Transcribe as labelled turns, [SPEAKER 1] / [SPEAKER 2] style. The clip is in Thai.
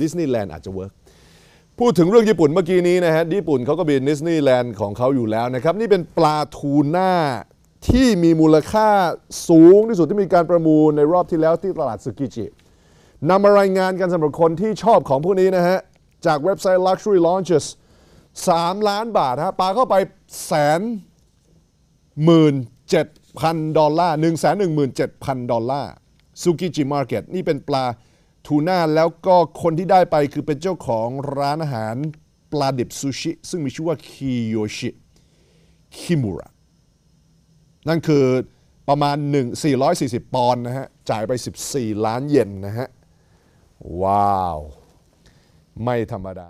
[SPEAKER 1] ดิสนีย์แลนด์อาจจะเวิร์ก พูดถึงเรื่องญี่ปุ่นเมื่อกี้นี้นะฮะ ญี่ปุ่นเขาก็มีดิสนีย์แลนด์ของเขาอยู่แล้วนะครับ นี่เป็นปลาทูน่าที่มีมูลค่าสูงที่สุดที่มีการประมูลในรอบที่แล้วที่ตลาดสุกิจินำมารายงานกันสำหรับคนที่ชอบของพวกนี้นะฮะ จากเว็บไซต์ Luxury Launches 3 ล้านบาทฮะ ปลาเข้าไปแสนหมื่นเจ็ดพันดอลลาร์หนึ่งแสนหนึ่งหมื่นเจ็ดพันดอลลาร์ซูกิจิมาร์เก็ต นี่เป็นปลาทูน่าแล้วก็คนที่ได้ไปคือเป็นเจ้าของร้านอาหารปลาดิบซูชิ ซึ่งมีชื่อว่าคิโยชิ คิมูระนั่นคือประมาณ 1 440 ปอนด์นะฮะจ่ายไป 14 ล้านเยนนะฮะ ว้าว ไม่ธรรมดา